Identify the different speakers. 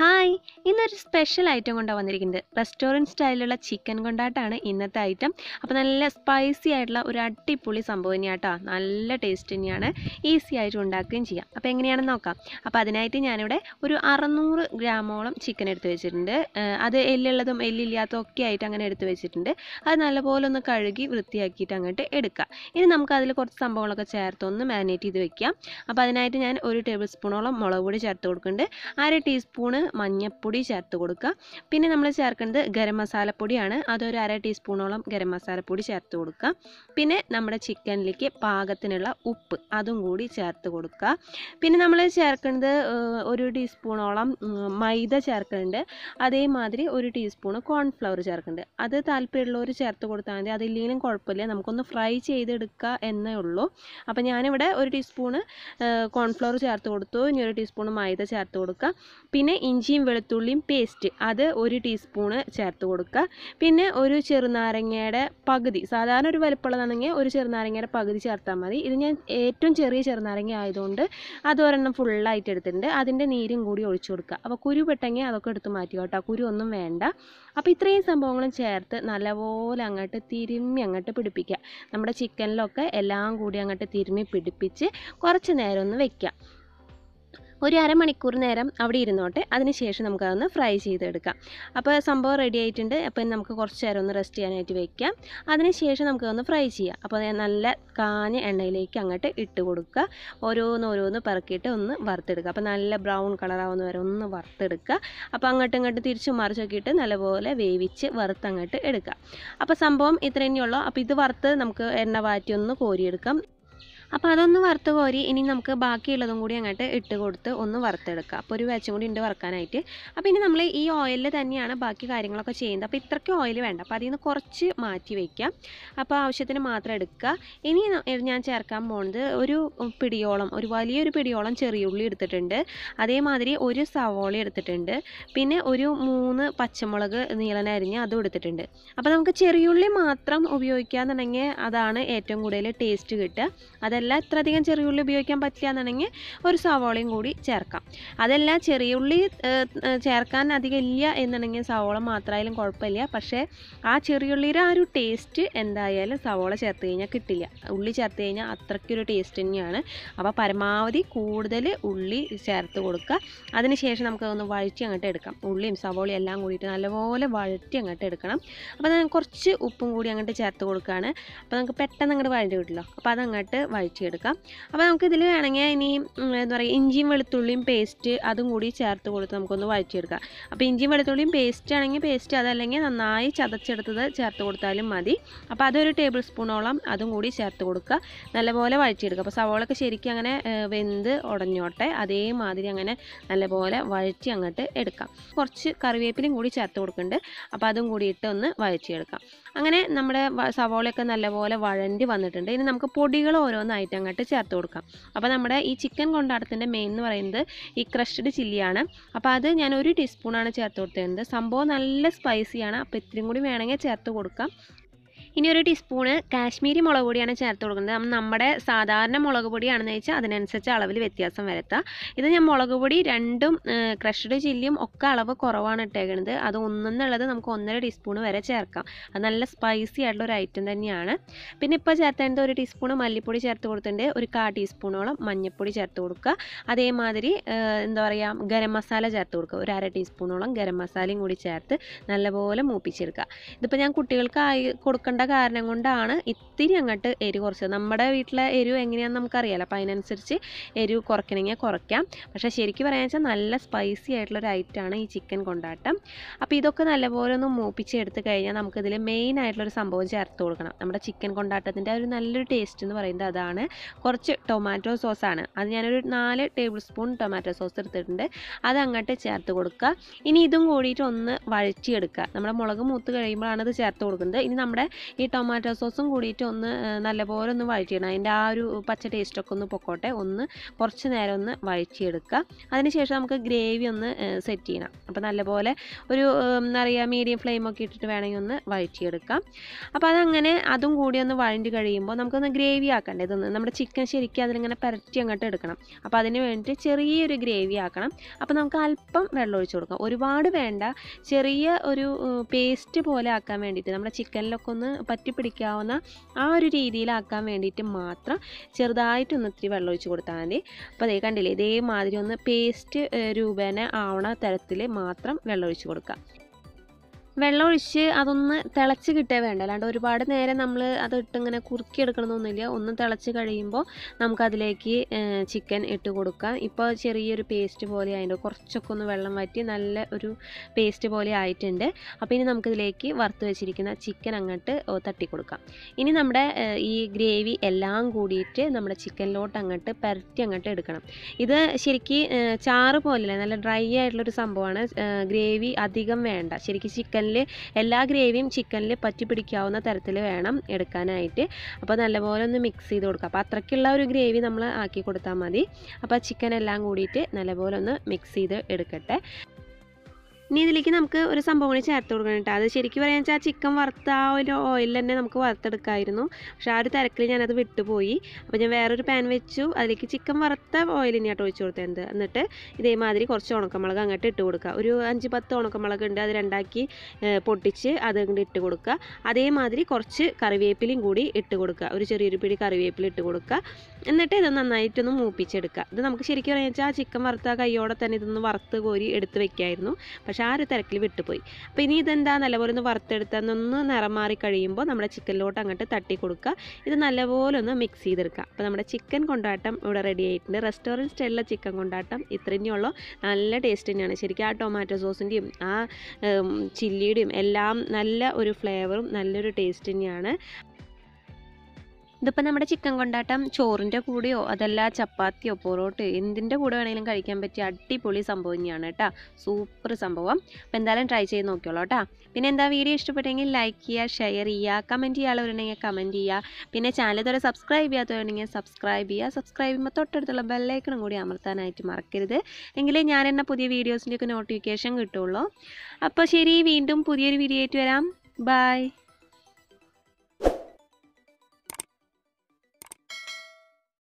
Speaker 1: hi ഇന്നൊരു special item കൊണ്ടാണ് വന്നിരിക്കുന്നത് റെസ്റ്റോറൻറ്റ് സ്റ്റൈലിലുള്ള ചിക്കൻ കൊണ്ടാട്ടാണ് ഇന്നത്തെ ഐറ്റം അപ്പോൾ നല്ല സ്പൈസി ആയിട്ടുള്ള ഒരു അടിപൊളി സംഭവം തന്നെയാട്ടോ നല്ല ടേസ്റ്റ് തന്നെയാണ് ഈസി ആയിട്ട് ഉണ്ടാക്കുകയും ചെയ്യാം അപ്പോൾ എങ്ങനെയാണെന്ന് നോക്കാം അപ്പോൾ അതിനായിട്ട് ഞാനിവിടെ ഒരു അറുന്നൂറ് ഗ്രാമോളം ചിക്കൻ എടുത്ത് വെച്ചിട്ടുണ്ട് അത് എല്ലുള്ളതും എല്ലില്ലാത്തതും ഒക്കെ ആയിട്ട് അങ്ങനെ എടുത്ത് വെച്ചിട്ടുണ്ട് അത് നല്ലപോലെ ഒന്ന് കഴുകി വൃത്തിയാക്കിയിട്ട് അങ്ങോട്ട് എടുക്കുക ഇനി നമുക്ക് അതിൽ കുറച്ച് സംഭവങ്ങളൊക്കെ ചേർത്തൊന്ന് മാരിനേറ്റ് ചെയ്ത് വെക്കാം അപ്പോൾ അതിനായിട്ട് ഞാൻ ഒരു ടേബിൾ സ്പൂണോളം മുളക് പൊടി ചേർത്ത് കൊടുക്കുന്നുണ്ട് അര ടീസ്പൂണ് മഞ്ഞപ്പൊടി ചേർത്ത് കൊടുക്കുക പിന്നെ നമ്മൾ ചേർക്കേണ്ടത് ഗരം മസാലപ്പൊടിയാണ് അതൊരു അര ടീസ്പൂണോളം ഗരം മസാലപ്പൊടി ചേർത്ത് കൊടുക്കുക പിന്നെ നമ്മുടെ ചിക്കനിലേക്ക് പാകത്തിനുള്ള ഉപ്പ് അതും കൂടി ചേർത്ത് കൊടുക്കുക പിന്നെ നമ്മൾ ചേർക്കേണ്ടത് ഒരു ടീസ്പൂണോളം മൈദ ചേർക്കുന്നുണ്ട് അതേമാതിരി ഒരു ടീസ്പൂണ് കോൺഫ്ലവർ ചേർക്കുന്നുണ്ട് അത് താല്പര്യമുള്ളവർ ചേർത്ത് കൊടുത്താൽ മതി അതില്ലെങ്കിലും കുഴപ്പമില്ല നമുക്കൊന്ന് ഫ്രൈ ചെയ്തെടുക്കുക എന്നേ ഉള്ളൂ അപ്പോൾ ഞാനിവിടെ ഒരു ടീസ്പൂണ് കോൺഫ്ലവർ ചേർത്ത് കൊടുത്തു ഇനി ഒരു ടീസ്പൂൺ മൈദ ചേർത്ത് കൊടുക്കുക പിന്നെ ഇഞ്ചിയും വെളുത്തുള്ളിയും പേസ്റ്റ് അത് ഒരു ടീസ്പൂണ് ചേർത്ത് കൊടുക്കുക പിന്നെ ഒരു ചെറുനാരങ്ങയുടെ പകുതി സാധാരണ ഒരു വലുപ്പമുള്ളതാണെങ്കിൽ ഒരു ചെറുനാരങ്ങയുടെ പകുതി ചേർത്താൽ മതി ഇത് ഞാൻ ഏറ്റവും ചെറിയ ചെറുനാരങ്ങ ആയതുകൊണ്ട് അത് ഒരെണ്ണം ഫുള്ളായിട്ട് എടുത്തിട്ടുണ്ട് അതിൻ്റെ നീരും കൂടി ഒഴിച്ചു കൊടുക്കുക അപ്പോൾ കുരു പെട്ടെങ്കിൽ അതൊക്കെ എടുത്ത് മാറ്റി കേട്ടോ കുരു ഒന്നും വേണ്ട അപ്പോൾ ഇത്രയും സംഭവങ്ങളും ചേർത്ത് നല്ലപോലെ അങ്ങോട്ട് തിരുമ്മി അങ്ങോട്ട് പിടിപ്പിക്കുക നമ്മുടെ ചിക്കനിലൊക്കെ എല്ലാം കൂടി അങ്ങോട്ട് തിരുമ്മി പിടിപ്പിച്ച് കുറച്ച് നേരം ഒന്ന് വയ്ക്കുക ഒരു അരമണിക്കൂർ നേരം അവിടെ ഇരുന്നോട്ടെ അതിനുശേഷം നമുക്കതൊന്ന് ഫ്രൈ ചെയ്തെടുക്കാം അപ്പോൾ സംഭവം റെഡി ആയിട്ടുണ്ട് അപ്പോൾ നമുക്ക് കുറച്ച് നേരം ഒന്ന് റെസ്റ്റ് ചെയ്യാനായിട്ട് വയ്ക്കാം അതിനുശേഷം നമുക്കതൊന്ന് ഫ്രൈ ചെയ്യാം അപ്പോൾ നല്ല കാഞ്ഞ എണ്ണയിലേക്ക് അങ്ങോട്ട് ഇട്ട് കൊടുക്കുക ഓരോന്ന് പറക്കിയിട്ട് ഒന്ന് വറുത്തെടുക്കുക അപ്പോൾ നല്ല ബ്രൗൺ കളറാവുന്ന വരെ ഒന്ന് വറുത്തെടുക്കുക അപ്പോൾ അങ്ങോട്ടും ഇങ്ങോട്ട് തിരിച്ചും മറിച്ചൊക്കെയിട്ട് നല്ലപോലെ വേവിച്ച് വറുത്തങ്ങോട്ട് എടുക്കുക അപ്പോൾ സംഭവം ഇത്ര തന്നെയുള്ളൂ അപ്പോൾ ഇത് വറുത്ത് നമുക്ക് എണ്ണ വാറ്റി ഒന്ന് കോരിയെടുക്കാം അപ്പോൾ അതൊന്ന് വറുത്ത് കോരി ഇനി നമുക്ക് ബാക്കിയുള്ളതും കൂടി അങ്ങോട്ട് ഇട്ട് കൊടുത്ത് ഒന്ന് വറുത്തെടുക്കാം അപ്പോൾ ഒരു വേച്ചും കൂടി ഉണ്ട് വറുക്കാനായിട്ട് അപ്പോൾ ഇനി നമ്മൾ ഈ ഓയിലിൽ തന്നെയാണ് ബാക്കി കാര്യങ്ങളൊക്കെ ചെയ്യുന്നത് അപ്പോൾ ഇത്രയ്ക്ക് ഓയിൽ വേണ്ട അപ്പോൾ അതിൽ നിന്ന് കുറച്ച് മാറ്റി വയ്ക്കാം അപ്പോൾ ആവശ്യത്തിന് മാത്രം എടുക്കുക ഇനി ഞാൻ ചേർക്കാൻ പോകുന്നത് ഒരു പിടിയോളം ഒരു വലിയൊരു പിടിയോളം ചെറിയ ഉള്ളി എടുത്തിട്ടുണ്ട് അതേമാതിരി ഒരു സവോള എടുത്തിട്ടുണ്ട് പിന്നെ ഒരു മൂന്ന് പച്ചമുളക് നീളനരിഞ്ഞ് അതും എടുത്തിട്ടുണ്ട് അപ്പോൾ നമുക്ക് ചെറിയുള്ളി മാത്രം എന്നുണ്ടെങ്കിൽ അതാണ് ഏറ്റവും കൂടുതൽ ടേസ്റ്റ് കിട്ടുക അത് അതല്ല ഇത്രയധികം ചെറിയുള്ളി ഉപയോഗിക്കാൻ പറ്റില്ല എന്നുണ്ടെങ്കിൽ ഒരു സവോളയും കൂടി ചേർക്കാം അതല്ല ചെറിയുള്ളി ചേർക്കാൻ അധികം ഇല്ല എന്നുണ്ടെങ്കിൽ സവോള മാത്രമായാലും കുഴപ്പമില്ല പക്ഷേ ആ ചെറിയുള്ളിയുടെ ആ ഒരു ടേസ്റ്റ് എന്തായാലും സവോള ചേർത്ത് കഴിഞ്ഞാൽ കിട്ടില്ല ഉള്ളി ചേർത്ത് കഴിഞ്ഞാൽ അത്രയ്ക്കൊരു ടേസ്റ്റ് തന്നെയാണ് അപ്പോൾ പരമാവധി കൂടുതൽ ഉള്ളി ചേർത്ത് കൊടുക്കുക അതിനുശേഷം നമുക്ക് ഒന്ന് വഴറ്റി അങ്ങോട്ട് എടുക്കാം ഉള്ളിയും സവോളയും എല്ലാം കൂടിയിട്ട് നല്ലപോലെ വഴറ്റി അങ്ങോട്ട് എടുക്കണം അപ്പോൾ കുറച്ച് ഉപ്പും കൂടി അങ്ങോട്ട് ചേർത്ത് കൊടുക്കുകയാണ് അപ്പോൾ നമുക്ക് പെട്ടെന്ന് അങ്ങോട്ട് വഴറ്റി കിട്ടില്ലോ അപ്പോൾ അതങ്ങോട്ട് വഴറ്റി കുഴച്ചെടുക്കാം അപ്പോൾ നമുക്ക് ഇതിൽ വേണമെങ്കിൽ ഇനി എന്താ പറയുക ഇഞ്ചിയും വെളുത്തുള്ളിയും പേസ്റ്റ് അതും കൂടി ചേർത്ത് കൊടുത്ത് നമുക്കൊന്ന് വഴച്ചെടുക്കാം അപ്പോൾ ഇഞ്ചിയും വെളുത്തുള്ളിയും പേസ്റ്റ് ആണെങ്കിൽ പേസ്റ്റ് അതല്ലെങ്കിൽ നന്നായി ചതച്ചെടുത്തത് ചേർത്ത് കൊടുത്താലും മതി അപ്പോൾ അതൊരു ടേബിൾ സ്പൂണോളം അതും കൂടി ചേർത്ത് കൊടുക്കുക നല്ലപോലെ വഴച്ചെടുക്കുക അപ്പോൾ സവോളൊക്കെ ശരിക്കും അങ്ങനെ വെന്ത് ഉടഞ്ഞോട്ടെ അതേമാതിരി അങ്ങനെ നല്ലപോലെ വഴറ്റി അങ്ങോട്ട് എടുക്കാം കുറച്ച് കറിവേപ്പിലും കൂടി ചേർത്ത് കൊടുക്കുന്നുണ്ട് അപ്പോൾ അതും കൂടി ഇട്ട് ഒന്ന് വഴറ്റിയെടുക്കാം അങ്ങനെ നമ്മുടെ സവോളയൊക്കെ നല്ലപോലെ വഴണ്ടി വന്നിട്ടുണ്ട് ഇനി നമുക്ക് പൊടികൾ ഓരോന്ന് നന്നായിട്ട് അങ്ങോട്ട് ചേർത്ത് കൊടുക്കാം അപ്പോൾ നമ്മുടെ ഈ ചിക്കൻ കൊണ്ടാടത്തിൻ്റെ മെയിൻ എന്ന് പറയുന്നത് ഈ ക്രഷ്ഡ് ചില്ലിയാണ് അപ്പോൾ അത് ഞാൻ ഒരു ടീസ്പൂണാണ് ചേർത്ത് കൊടുത്തിരുന്നത് സംഭവം നല്ല സ്പൈസിയാണ് അപ്പോൾ ഇത്രയും കൂടി വേണമെങ്കിൽ ചേർത്ത് കൊടുക്കാം ഇനി ഒരു ടീസ്പൂണ് കാശ്മീരി മുളക് പൊടിയാണ് ചേർത്ത് കൊടുക്കുന്നത് നമ്മുടെ സാധാരണ മുളക് പൊടിയാണെന്ന് വെച്ചാൽ അതിനനുസരിച്ച് അളവിൽ വ്യത്യാസം വരുത്താം ഇത് ഞാൻ മുളക് പൊടി രണ്ടും ക്രഷ്ഡ് ചില്ലിയും ഒക്കെ അളവ് കുറവാണ് ഇട്ടേക്കുന്നത് അത് ഒന്നെന്നുള്ളത് നമുക്ക് ഒന്നര ടീസ്പൂൺ വരെ ചേർക്കാം അത് നല്ല സ്പൈസി ആയിട്ടുള്ള ഒരു ഐറ്റം തന്നെയാണ് പിന്നെ ഇപ്പോൾ ചേർത്തേണ്ടത് ഒരു ടീസ്പൂൺ മല്ലിപ്പൊടി ചേർത്ത് കൊടുത്തിട്ടുണ്ട് ഒരു കാ ടീസ്പൂണോളം മഞ്ഞൾപ്പൊടി ചേർത്ത് കൊടുക്കുക അതേമാതിരി എന്താ പറയുക ഗരം മസാല ചേർത്ത് കൊടുക്കുക ഒരു അര ടീസ്പൂണോളം ഗരം മസാലയും കൂടി ചേർത്ത് നല്ലപോലെ മൂപ്പിച്ചെടുക്കുക ഇതിപ്പോൾ ഞാൻ കുട്ടികൾക്ക് ആയി കൊടുക്കേണ്ട കാരണം കൊണ്ടാണ് ഇത്തിരി അങ്ങോട്ട് എരിവ് കുറച്ചത് നമ്മുടെ വീട്ടിലെ എരിവ് എങ്ങനെയാണെന്ന് നമുക്കറിയാലോ അപ്പോൾ അതിനനുസരിച്ച് എരിവ് കുറയ്ക്കണമെങ്കിൽ കുറയ്ക്കാം പക്ഷേ ശരിക്കും പറയാന്ന് വെച്ചാൽ നല്ല സ്പൈസി ആയിട്ടുള്ളൊരു ഐറ്റമാണ് ഈ ചിക്കൻ കൊണ്ടാട്ടം അപ്പോൾ ഇതൊക്കെ നല്ലപോലെ ഒന്ന് മൂപ്പിച്ച് കഴിഞ്ഞാൽ നമുക്കിതിൽ മെയിൻ ആയിട്ടുള്ളൊരു സംഭവം ചേർത്ത് കൊടുക്കണം നമ്മുടെ ചിക്കൻ കൊണ്ടാട്ടത്തിൻ്റെ ഒരു നല്ലൊരു ടേസ്റ്റ് എന്ന് പറയുന്നത് അതാണ് കുറച്ച് ടൊമാറ്റോ സോസാണ് അത് ഞാനൊരു നാല് ടേബിൾ സ്പൂൺ ടൊമാറ്റോ സോസ് എടുത്തിട്ടുണ്ട് അത് അങ്ങോട്ട് ചേർത്ത് കൊടുക്കുക ഇനി ഇതും കൂടിയിട്ട് ഒന്ന് വഴറ്റിയെടുക്കുക നമ്മുടെ മുളക് മൂത്ത് കഴിയുമ്പോഴാണ് ഇത് ചേർത്ത് കൊടുക്കുന്നത് ഇനി നമ്മുടെ ഈ ടൊമാറ്റോ സോസും കൂടിയിട്ട് ഒന്ന് നല്ലപോലെ ഒന്ന് വഴറ്റിയിടണം അതിൻ്റെ ആ ഒരു പച്ച ടേസ്റ്റൊക്കെ ഒന്ന് പൊക്കോട്ടെ ഒന്ന് കുറച്ച് നേരം ഒന്ന് വഴറ്റിയെടുക്കുക അതിനുശേഷം നമുക്ക് ഗ്രേവി ഒന്ന് സെറ്റ് ചെയ്യണം അപ്പോൾ നല്ലപോലെ ഒരു എന്താ പറയുക മീഡിയം ഫ്ലെയിമൊക്കെ ഇട്ടിട്ട് വേണമെങ്കിൽ ഒന്ന് വഴറ്റിയെടുക്കാം അപ്പോൾ അതങ്ങനെ അതും കൂടി ഒന്ന് വഴണ്ടി കഴിയുമ്പോൾ നമുക്കൊന്ന് ഗ്രേവി ആക്കണ്ടേ ഇതൊന്ന് നമ്മുടെ ചിക്കൻ ശരിക്കും അതിലിങ്ങനെ പരറ്റി അങ്ങോട്ട് എടുക്കണം അപ്പോൾ അതിന് വേണ്ടിയിട്ട് ചെറിയൊരു ഗ്രേവി ആക്കണം അപ്പോൾ നമുക്ക് അല്പം വെള്ളം ഒഴിച്ചു കൊടുക്കാം ഒരുപാട് വേണ്ട ചെറിയ ഒരു പേസ്റ്റ് പോലെ ആക്കാൻ വേണ്ടിയിട്ട് നമ്മുടെ ചിക്കനിലൊക്കെ ഒന്ന് പറ്റിപ്പിടിക്കാവുന്ന ആ ഒരു രീതിയിലാക്കാൻ വേണ്ടിയിട്ട് മാത്രം ചെറുതായിട്ടൊന്ന് ഇത്തിരി വെള്ളം ഒഴിച്ച് കൊടുത്താൽ മതി അപ്പോൾ അതേ കണ്ടില്ലേ ഇതേമാതിരി ഒന്ന് പേസ്റ്റ് രൂപേണ ആവണ തരത്തിൽ മാത്രം വെള്ളം ഒഴിച്ച് കൊടുക്കുക വെള്ളമൊഴിച്ച് അതൊന്ന് തിളച്ച് കിട്ടേ വേണ്ട അല്ലാണ്ട് ഒരുപാട് നേരം നമ്മൾ അത് ഇട്ടിങ്ങനെ കുറുക്കിയെടുക്കണമെന്നൊന്നുമില്ല ഒന്ന് തിളച്ച് കഴിയുമ്പോൾ നമുക്കതിലേക്ക് ചിക്കൻ ഇട്ട് കൊടുക്കാം ഇപ്പോൾ ചെറിയൊരു പേസ്റ്റ് പോലെ ആയിട്ട് കുറച്ചൊക്കെ ഒന്ന് വെള്ളം വറ്റി നല്ല ഒരു പേസ്റ്റ് പോലെ ആയിട്ടുണ്ട് അപ്പോൾ ഇനി നമുക്കിതിലേക്ക് വറുത്ത് വെച്ചിരിക്കുന്ന ചിക്കൻ അങ്ങോട്ട് തട്ടി കൊടുക്കാം ഇനി നമ്മുടെ ഈ ഗ്രേവി എല്ലാം കൂടിയിട്ട് നമ്മുടെ ചിക്കനിലോട്ട് അങ്ങോട്ട് പരത്തി അങ്ങോട്ട് എടുക്കണം ഇത് ശരിക്കും ചാറ് പോലെയല്ല നല്ല ഡ്രൈ ആയിട്ടുള്ളൊരു സംഭവമാണ് ഗ്രേവി അധികം വേണ്ട ശരിക്കും ചിക്കൻ ചിക്കനിൽ എല്ലാ ഗ്രേവിയും ചിക്കനിൽ പറ്റി പിടിക്കാവുന്ന തരത്തിൽ വേണം എടുക്കാനായിട്ട് അപ്പോൾ നല്ലപോലെ ഒന്ന് മിക്സ് ചെയ്ത് കൊടുക്കുക അപ്പോൾ അത്രയ്ക്കുള്ള ഒരു ഗ്രേവി നമ്മൾ ആക്കി കൊടുത്താൽ മതി അപ്പോൾ ചിക്കൻ എല്ലാം കൂടിയിട്ട് നല്ലപോലെ ഒന്ന് മിക്സ് ചെയ്ത് എടുക്കട്ടെ ഇനി ഇതിലേക്ക് നമുക്ക് ഒരു സംഭവം കൂടി ചേർത്ത് കൊടുക്കണം കേട്ടോ അത് ശരിക്കും പറയാൻ വെച്ചാൽ ആ ചിക്കൻ വറുത്ത ആ ഒരു ഓയിൽ തന്നെ നമുക്ക് വറുത്തെടുക്കായിരുന്നു പക്ഷേ ആ ഒരു തിരക്കിൽ ഞാനത് വിട്ടുപോയി അപ്പോൾ ഞാൻ വേറൊരു പാൻ വെച്ചു അതിലേക്ക് ചിക്കൻ വറുത്ത ഇനി ആട്ട് ഒഴിച്ചു കൊടുത്തത് എന്നിട്ട് ഇതേമാതിരി കുറച്ച് ഉണക്കമുളക് അങ്ങോട്ട് ഇട്ട് കൊടുക്കുക ഒരു അഞ്ച് പത്ത് ഉണക്കമുളക് ഉണ്ട് അത് രണ്ടാക്കി പൊട്ടിച്ച് അത് ഇങ്ങോട്ട് ഇട്ട് കൊടുക്കുക അതേമാതിരി കുറച്ച് കറിവേപ്പിലയും കൂടി ഇട്ട് കൊടുക്കുക ഒരു ചെറിയൊരു പിടി കറിവേപ്പില ഇട്ട് കൊടുക്കുക എന്നിട്ട് ഇത് നന്നായിട്ടൊന്ന് മൂപ്പിച്ചെടുക്കുക ഇത് നമുക്ക് ശരിക്കും പറയാൻ വെച്ചാൽ ആ ചിക്കൻ വറുത്ത കയ്യോടെ തന്നെ ഇതൊന്ന് വറുത്ത് കോരി എടുത്ത് വെക്കായിരുന്നു പക്ഷെ ആ ഒരു തിരക്കിൽ വിട്ടുപോയി അപ്പോൾ ഇനി ഇതെന്താ നല്ലപോലെ ഒന്ന് വറുത്തെടുത്താൽ ഒന്ന് നിറം മാറി കഴിയുമ്പോൾ നമ്മുടെ ചിക്കനിലോട്ട് അങ്ങോട്ട് തട്ടി കൊടുക്കുക ഇത് നല്ലപോലെ ഒന്ന് മിക്സ് ചെയ്തെടുക്കുക അപ്പോൾ നമ്മുടെ ചിക്കൻ കൊണ്ടാട്ടം ഇവിടെ റെഡി ആയിട്ടുണ്ട് റെസ്റ്റോറൻറ്റ് സ്റ്റൈലിലെ ചിക്കൻ കൊണ്ടാട്ടം ഇത്രയുള്ളൂ നല്ല ടേസ്റ്റ് തന്നെയാണ് ശരിക്കും ആ ടൊമാറ്റോ സോസിൻ്റെയും ആ ചില്ലിയുടെയും എല്ലാം നല്ല ഒരു ഫ്ലേവറും നല്ലൊരു ടേസ്റ്റ് തന്നെയാണ് ഇതിപ്പോൾ നമ്മുടെ ചിക്കൻ കൊണ്ടാട്ടം ചോറിൻ്റെ കൂടെയോ അതല്ല ചപ്പാത്തിയോ പൊറോട്ടയോ എന്തിൻ്റെ കൂടെ വേണമെങ്കിലും കഴിക്കാൻ പറ്റിയ അടിപൊളി സംഭവം തന്നെയാണ് കേട്ടോ സൂപ്പർ സംഭവം അപ്പോൾ എന്തായാലും ട്രൈ ചെയ്ത് നോക്കിയോളൂ കേട്ടോ പിന്നെ എന്താ വീഡിയോ ഇഷ്ടപ്പെട്ടെങ്കിൽ ലൈക്ക് ചെയ്യുക ഷെയർ ചെയ്യുക കമൻറ്റ് ചെയ്യാനുള്ളവരുണ്ടെങ്കിൽ കമൻറ്റ് ചെയ്യുക പിന്നെ ചാനൽ ഇതുവരെ സബ്സ്ക്രൈബ് ചെയ്യാത്തവരുണ്ടെങ്കിൽ സബ്സ്ക്രൈബ് ചെയ്യുക സബ്സ്ക്രൈബ് ചെയ്യുമ്പോൾ തൊട്ടടുത്തുള്ള ബെല്ലൈക്കണം കൂടി അമർത്താനായിട്ട് മറക്കരുത് എങ്കിലേ ഞാൻ എന്നെ പുതിയ വീഡിയോസിൻ്റെയൊക്കെ നോട്ടിഫിക്കേഷൻ കിട്ടുള്ളൂ അപ്പോൾ ശരി വീണ്ടും പുതിയൊരു വീഡിയോ ആയിട്ട് വരാം ബൈ